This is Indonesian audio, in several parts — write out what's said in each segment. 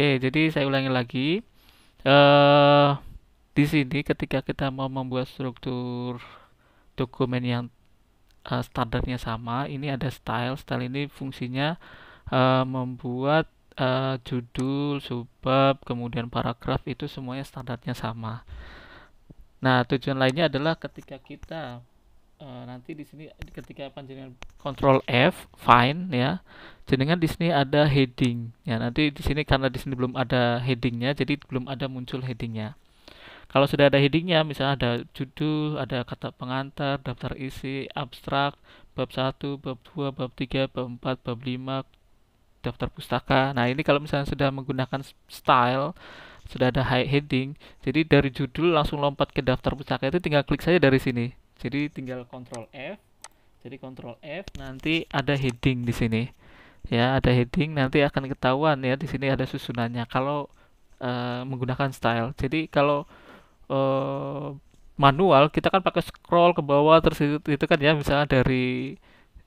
Oke, jadi saya ulangi lagi. Eh, di sini ketika kita mau membuat struktur dokumen yang eh, standarnya sama, ini ada style. Style ini fungsinya eh, membuat uh, judul, subbab, kemudian paragraf itu semuanya standarnya sama. Nah, tujuan lainnya adalah ketika kita Eh, nanti di sini ketika panjenengan kontrol F find ya jenengan di sini ada heading ya nanti di sini karena di sini belum ada headingnya jadi belum ada muncul headingnya kalau sudah ada headingnya misalnya ada judul ada kata pengantar daftar isi abstrak bab 1 bab 2 bab 3 bab 4 bab 5 daftar pustaka nah ini kalau misalnya sudah menggunakan style sudah ada high heading jadi dari judul langsung lompat ke daftar pustaka itu tinggal klik saja dari sini jadi tinggal kontrol F jadi kontrol F nanti ada heading di sini ya ada heading nanti akan ketahuan ya di sini ada susunannya kalau uh, menggunakan style jadi kalau uh, manual kita kan pakai scroll ke bawah terus itu, itu kan ya misalnya dari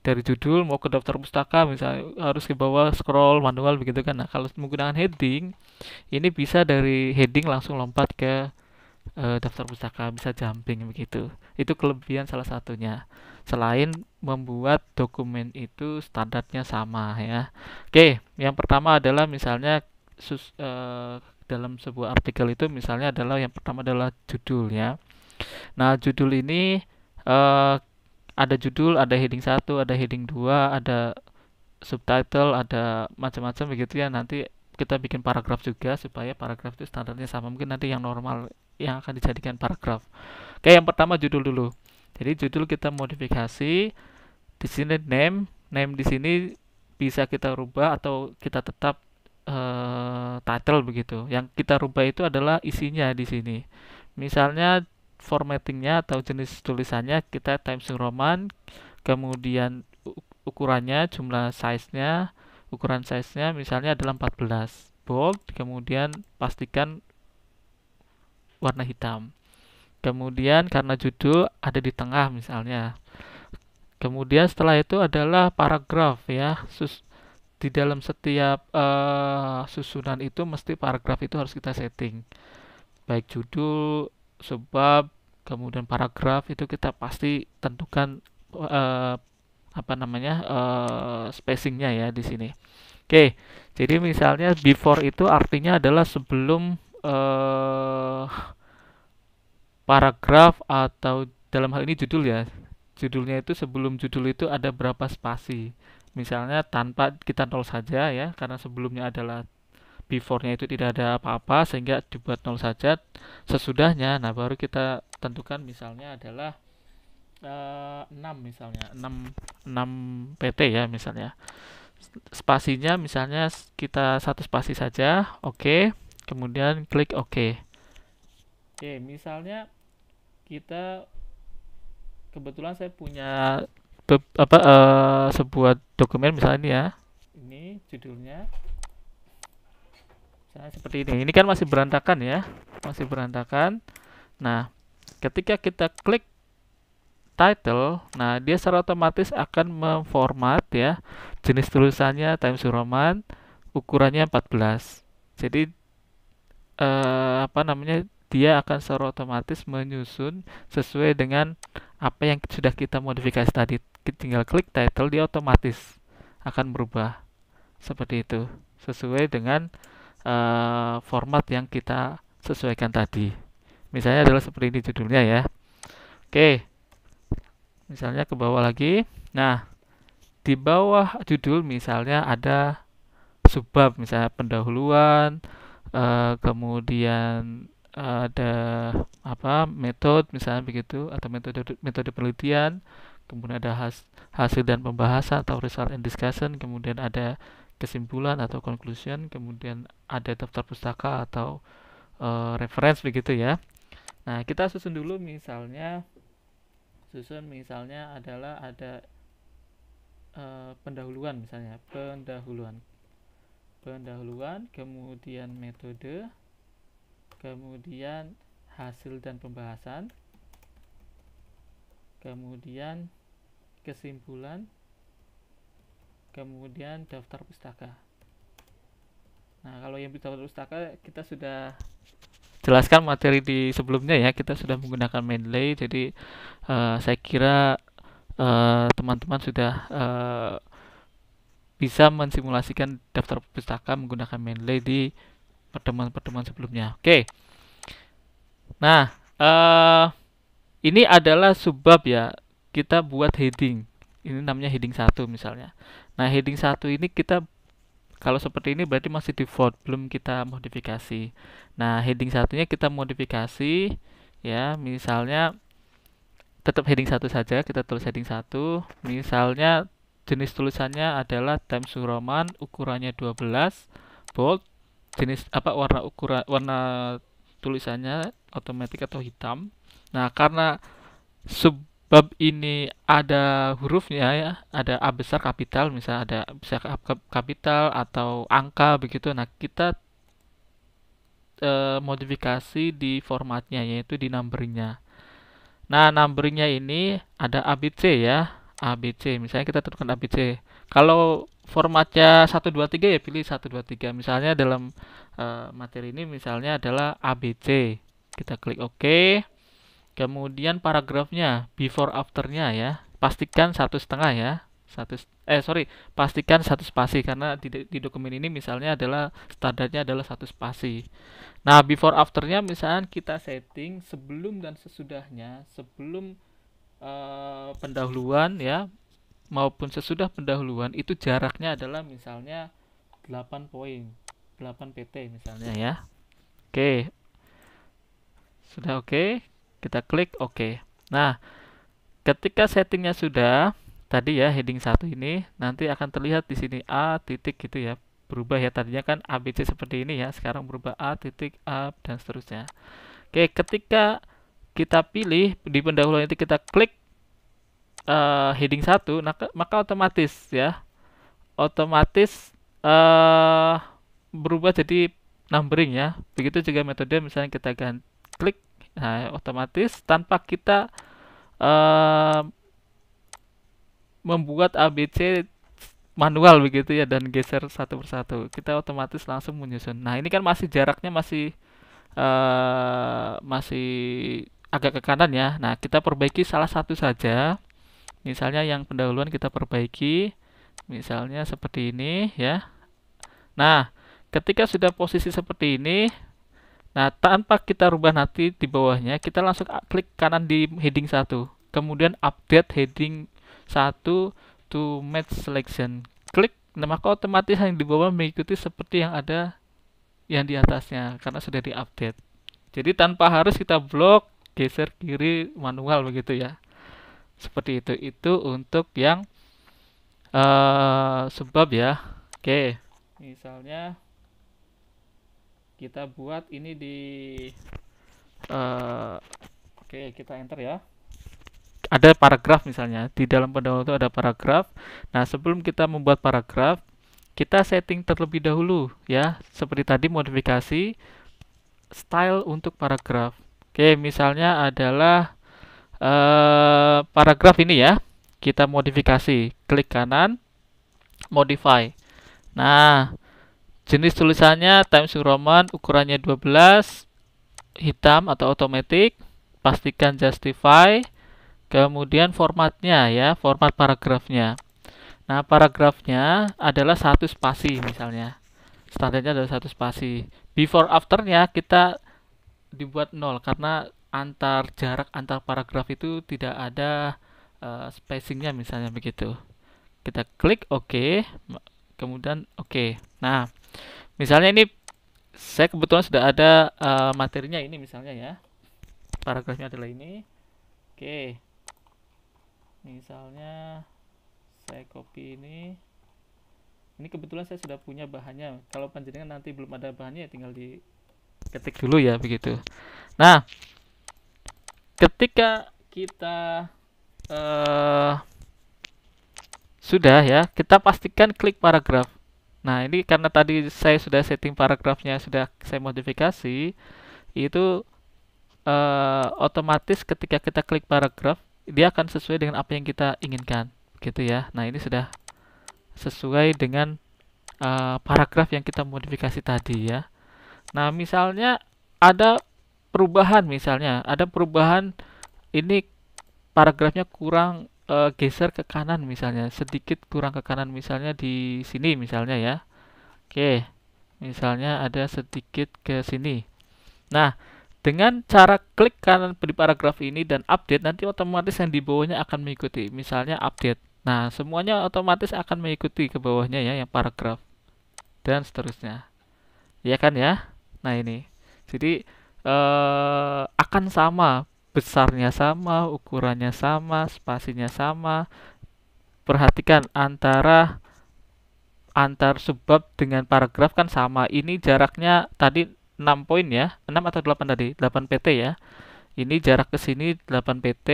dari judul mau ke daftar pustaka misalnya harus ke bawah scroll manual begitu kan nah kalau menggunakan heading ini bisa dari heading langsung lompat ke e, daftar pustaka bisa jumping begitu itu kelebihan salah satunya selain membuat dokumen itu standarnya sama ya oke yang pertama adalah misalnya sus, e, dalam sebuah artikel itu misalnya adalah yang pertama adalah judul ya nah judul ini e, ada judul ada heading satu ada heading dua ada subtitle ada macam-macam begitu ya nanti kita bikin paragraf juga supaya paragraf itu standarnya sama mungkin nanti yang normal yang akan dijadikan paragraf oke yang pertama judul dulu jadi judul kita modifikasi di sini name name di sini bisa kita rubah atau kita tetap uh, title begitu yang kita rubah itu adalah isinya di sini misalnya formattingnya atau jenis tulisannya kita Times New Roman kemudian ukurannya jumlah size nya ukuran size-nya misalnya adalah 14 bold kemudian pastikan warna hitam kemudian karena judul ada di tengah misalnya kemudian setelah itu adalah paragraf ya Sus di dalam setiap uh, susunan itu mesti paragraf itu harus kita setting baik judul sebab kemudian paragraf itu kita pasti tentukan uh, apa namanya uh, spacingnya ya di sini. Oke, jadi misalnya before itu artinya adalah sebelum uh, paragraf atau dalam hal ini judul ya. Judulnya itu sebelum judul itu ada berapa spasi. Misalnya tanpa kita nol saja ya, karena sebelumnya adalah beforenya itu tidak ada apa-apa sehingga dibuat nol saja. Sesudahnya, nah baru kita tentukan misalnya adalah 6 eh, misalnya 6 6 PT ya misalnya spasinya misalnya kita satu spasi saja oke okay. kemudian klik oke okay. oke okay, misalnya kita kebetulan saya punya be, apa uh, sebuah dokumen misalnya ini ya ini judulnya misalnya seperti ini ini kan masih berantakan ya masih berantakan nah ketika kita klik title, nah dia secara otomatis akan memformat ya jenis tulisannya Times New Roman, ukurannya 14. Jadi eh, apa namanya dia akan secara otomatis menyusun sesuai dengan apa yang sudah kita modifikasi tadi. Tinggal klik title dia otomatis akan berubah seperti itu sesuai dengan eh, format yang kita sesuaikan tadi. Misalnya adalah seperti ini judulnya ya. Oke. Okay misalnya ke bawah lagi nah di bawah judul misalnya ada sebab misalnya pendahuluan uh, kemudian eh, ada apa metode misalnya begitu atau metode metode penelitian kemudian ada has, hasil dan pembahasan atau result and discussion kemudian ada kesimpulan atau conclusion kemudian ada daftar pustaka atau uh, reference begitu ya nah kita susun dulu misalnya susun misalnya adalah ada uh, pendahuluan misalnya pendahuluan pendahuluan kemudian metode kemudian hasil dan pembahasan kemudian kesimpulan kemudian daftar pustaka nah kalau yang daftar pustaka kita sudah jelaskan materi di sebelumnya ya kita sudah menggunakan Mendeley jadi uh, saya kira eh, teman-teman uh, sudah uh, bisa mensimulasikan daftar pustaka menggunakan Mendeley di pertemuan-pertemuan sebelumnya. Oke. Okay. Nah, uh, ini adalah sebab ya. Kita buat heading. Ini namanya heading satu misalnya. Nah, heading satu ini kita kalau seperti ini berarti masih default, belum kita modifikasi. Nah, heading satunya kita modifikasi ya, misalnya tetap heading satu saja, kita tulis heading satu. Misalnya jenis tulisannya adalah Times New Roman, ukurannya 12, bold, jenis apa warna ukuran warna tulisannya otomatis atau hitam. Nah, karena sub bab ini ada hurufnya ya, ada A besar kapital misalnya ada besar kapital atau angka begitu. Nah, kita e, modifikasi di formatnya yaitu di numbernya. Nah, numbernya ini ada ABC ya. ABC. Misalnya kita tentukan ABC. Kalau formatnya 123 ya pilih 123. Misalnya dalam e, materi ini misalnya adalah ABC. Kita klik OK. Kemudian paragrafnya, before afternya ya. Pastikan satu setengah ya. Satu eh sorry, pastikan satu spasi karena di, di dokumen ini misalnya adalah standarnya adalah satu spasi. Nah, before afternya misalnya kita setting sebelum dan sesudahnya, sebelum eh, pendahuluan ya maupun sesudah pendahuluan itu jaraknya adalah misalnya 8 poin, 8 PT misalnya ya. Oke. Okay. Sudah oke. Okay kita klik OK. Nah, ketika settingnya sudah tadi ya heading satu ini nanti akan terlihat di sini A titik gitu ya berubah ya tadinya kan ABC seperti ini ya sekarang berubah A titik A dan seterusnya Oke ketika kita pilih di pendahuluan itu kita klik uh, heading satu nah, maka otomatis ya otomatis uh, berubah jadi numbering ya begitu juga metode misalnya kita ganti, klik Nah, otomatis tanpa kita uh, membuat ABC manual begitu ya dan geser satu persatu, kita otomatis langsung menyusun. Nah, ini kan masih jaraknya masih uh, masih agak ke kanan ya. Nah, kita perbaiki salah satu saja. Misalnya yang pendahuluan kita perbaiki, misalnya seperti ini ya. Nah, ketika sudah posisi seperti ini, Nah, tanpa kita rubah nanti di bawahnya, kita langsung klik kanan di heading 1. Kemudian update heading 1 to match selection. Klik, nah maka otomatis yang di bawah mengikuti seperti yang ada yang di atasnya karena sudah di update Jadi tanpa harus kita blok, geser kiri manual begitu ya. Seperti itu. Itu untuk yang uh, sebab ya. Oke. Okay. Misalnya kita buat ini di uh, oke okay, kita enter ya ada paragraf misalnya di dalam pendahulu itu ada paragraf nah sebelum kita membuat paragraf kita setting terlebih dahulu ya seperti tadi modifikasi style untuk paragraf oke misalnya adalah uh, paragraf ini ya kita modifikasi klik kanan modify nah Jenis tulisannya Times New Roman, ukurannya 12, hitam atau otomatis, pastikan justify, kemudian formatnya ya, format paragrafnya. Nah, paragrafnya adalah satu spasi misalnya. Standarnya adalah satu spasi. Before afternya kita dibuat nol karena antar jarak antar paragraf itu tidak ada uh, spacingnya misalnya begitu. Kita klik OK, kemudian oke. Nah, misalnya ini saya kebetulan sudah ada uh, materinya ini misalnya ya paragrafnya adalah ini oke misalnya saya copy ini ini kebetulan saya sudah punya bahannya kalau panjenengan nanti belum ada bahannya ya tinggal di ketik dulu ya begitu nah ketika kita uh, sudah ya kita pastikan klik paragraf Nah, ini karena tadi saya sudah setting paragrafnya sudah saya modifikasi, itu uh, otomatis ketika kita klik paragraf, dia akan sesuai dengan apa yang kita inginkan, gitu ya. Nah, ini sudah sesuai dengan uh, paragraf yang kita modifikasi tadi ya. Nah, misalnya ada perubahan misalnya, ada perubahan ini paragrafnya kurang uh, geser ke kanan misalnya sedikit kurang ke kanan misalnya di sini misalnya ya oke misalnya ada sedikit ke sini nah dengan cara klik kanan di paragraf ini dan update nanti otomatis yang di bawahnya akan mengikuti misalnya update nah semuanya otomatis akan mengikuti ke bawahnya ya yang paragraf dan seterusnya ya kan ya nah ini jadi eh, akan sama besarnya sama, ukurannya sama, spasinya sama. Perhatikan antara antar sebab dengan paragraf kan sama. Ini jaraknya tadi 6 poin ya, 6 atau 8 tadi, 8 PT ya. Ini jarak ke sini 8 PT,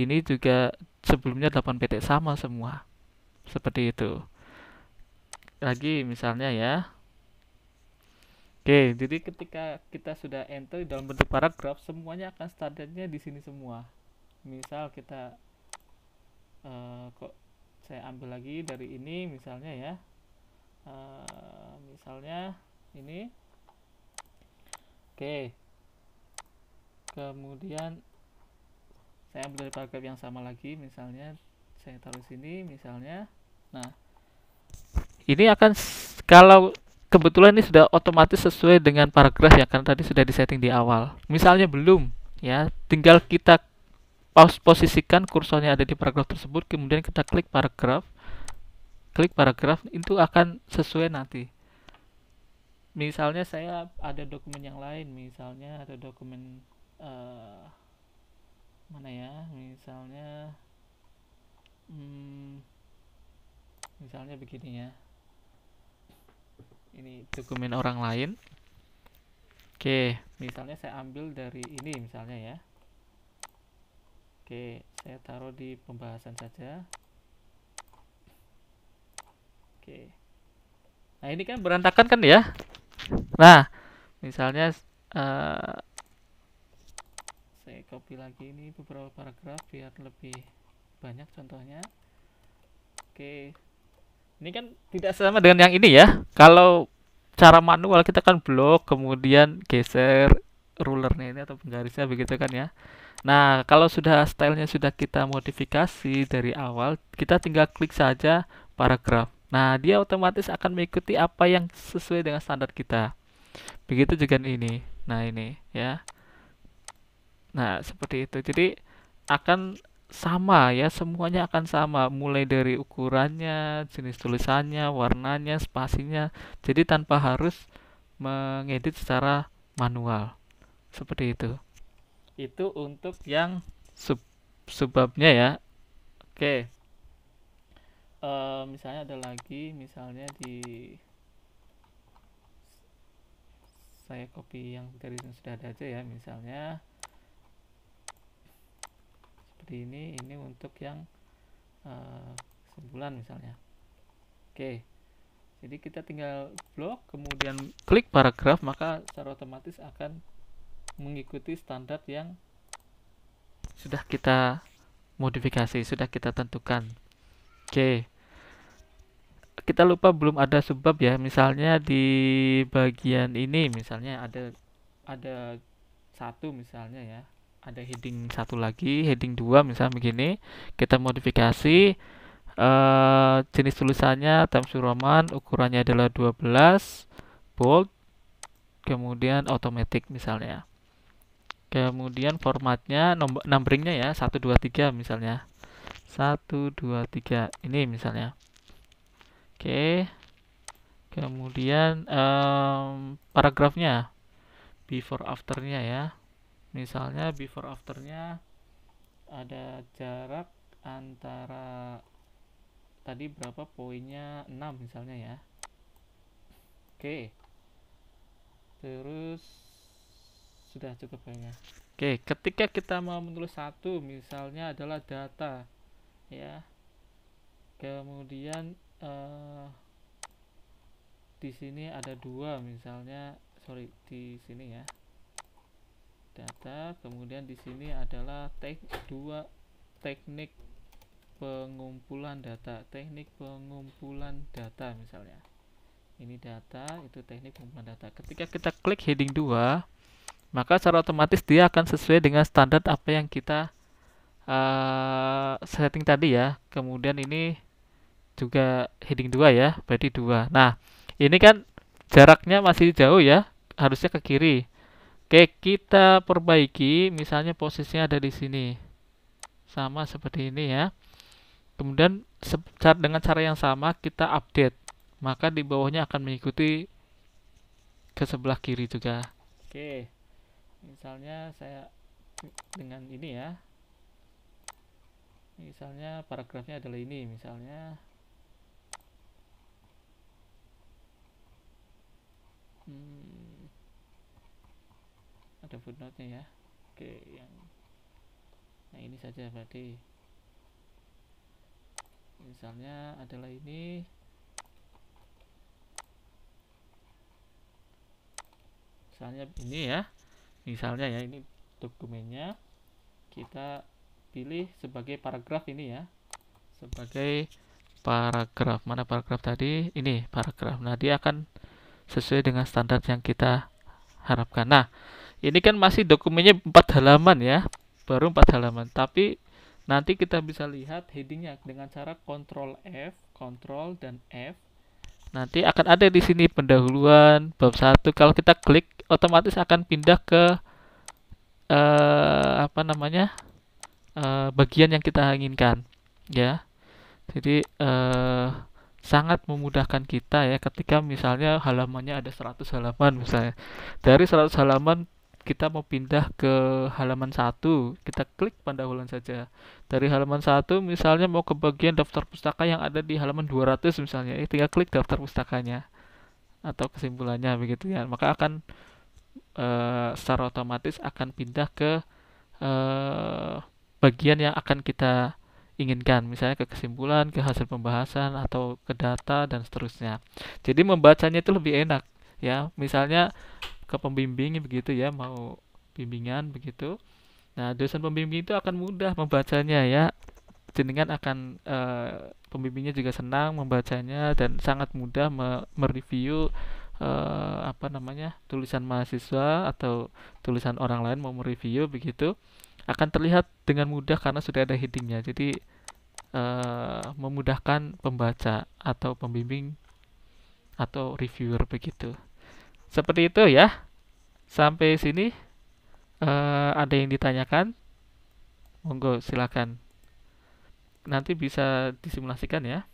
ini juga sebelumnya 8 PT sama semua. Seperti itu. Lagi misalnya ya. Oke, jadi ketika kita sudah enter dalam bentuk paragraf, semuanya akan standarnya di sini semua. Misal kita uh, kok saya ambil lagi dari ini misalnya ya. Uh, misalnya ini. Oke. Kemudian saya ambil dari paragraf yang sama lagi misalnya saya taruh sini misalnya. Nah, ini akan kalau kebetulan ini sudah otomatis sesuai dengan paragraf ya karena tadi sudah disetting di awal misalnya belum ya tinggal kita pos posisikan kursornya ada di paragraf tersebut kemudian kita klik paragraf klik paragraf itu akan sesuai nanti misalnya saya ada dokumen yang lain misalnya ada dokumen uh, mana ya misalnya hmm, misalnya begini ya ini dokumen orang lain oke misalnya saya ambil dari ini misalnya ya oke saya taruh di pembahasan saja oke nah ini kan berantakan kan ya nah misalnya uh, saya copy lagi ini beberapa paragraf biar lebih banyak contohnya oke ini kan tidak sama dengan yang ini ya kalau cara manual kita kan blok kemudian geser rulernya ini atau penggarisnya begitu kan ya nah kalau sudah stylenya sudah kita modifikasi dari awal kita tinggal klik saja paragraf nah dia otomatis akan mengikuti apa yang sesuai dengan standar kita begitu juga ini nah ini ya nah seperti itu jadi akan sama ya semuanya akan sama mulai dari ukurannya jenis tulisannya warnanya spasinya jadi tanpa harus mengedit secara manual seperti itu itu untuk yang sub sebabnya ya oke okay. uh, eh, misalnya ada lagi misalnya di saya copy yang dari yang sudah ada aja ya misalnya seperti ini ini untuk yang uh, sebulan misalnya oke jadi kita tinggal blok kemudian klik paragraf maka secara otomatis akan mengikuti standar yang sudah kita modifikasi sudah kita tentukan oke kita lupa belum ada sebab ya misalnya di bagian ini misalnya ada ada satu misalnya ya ada heading satu lagi heading dua misalnya begini kita modifikasi uh, jenis tulisannya Times New Roman ukurannya adalah 12 bold kemudian automatic misalnya kemudian formatnya numberingnya ya 123 misalnya 123 ini misalnya oke okay. kemudian um, paragrafnya before afternya ya misalnya before afternya ada jarak antara tadi berapa poinnya 6 misalnya ya oke terus sudah cukup banyak. oke ketika kita mau menulis satu misalnya adalah data ya kemudian uh, di sini ada dua misalnya sorry di sini ya data kemudian di sini adalah tek dua teknik pengumpulan data teknik pengumpulan data misalnya ini data itu teknik pengumpulan data ketika kita klik heading 2 maka secara otomatis dia akan sesuai dengan standar apa yang kita uh, setting tadi ya kemudian ini juga heading 2 ya berarti 2 nah ini kan jaraknya masih jauh ya harusnya ke kiri Oke, kita perbaiki. Misalnya posisinya ada di sini. Sama seperti ini ya. Kemudian dengan cara yang sama kita update. Maka di bawahnya akan mengikuti ke sebelah kiri juga. Oke. Misalnya saya dengan ini ya. Misalnya paragrafnya adalah ini misalnya. ada footnote-nya ya oke yang nah ini saja berarti misalnya adalah ini misalnya ini ya misalnya ya ini dokumennya kita pilih sebagai paragraf ini ya sebagai paragraf mana paragraf tadi ini paragraf nah dia akan sesuai dengan standar yang kita harapkan nah ini kan masih dokumennya empat halaman ya baru empat halaman tapi nanti kita bisa lihat headingnya dengan cara Control F Control dan F nanti akan ada di sini pendahuluan bab satu. kalau kita klik otomatis akan pindah ke uh, apa namanya uh, bagian yang kita inginkan ya jadi uh, sangat memudahkan kita ya ketika misalnya halamannya ada 100 halaman misalnya dari 100 halaman kita mau pindah ke halaman satu kita klik pendahuluan saja dari halaman satu misalnya mau ke bagian daftar pustaka yang ada di halaman 200 misalnya eh, tinggal klik daftar pustakanya atau kesimpulannya begitu ya maka akan e, secara otomatis akan pindah ke e, bagian yang akan kita inginkan misalnya ke kesimpulan ke hasil pembahasan atau ke data dan seterusnya jadi membacanya itu lebih enak ya misalnya ke pembimbing begitu ya mau bimbingan begitu nah dosen pembimbing itu akan mudah membacanya ya jenengan akan e, pembimbingnya juga senang membacanya dan sangat mudah me mereview e, apa namanya tulisan mahasiswa atau tulisan orang lain mau mereview begitu akan terlihat dengan mudah karena sudah ada headingnya jadi e, memudahkan pembaca atau pembimbing atau reviewer begitu seperti itu ya. Sampai sini uh, ada yang ditanyakan? Monggo silakan. Nanti bisa disimulasikan ya.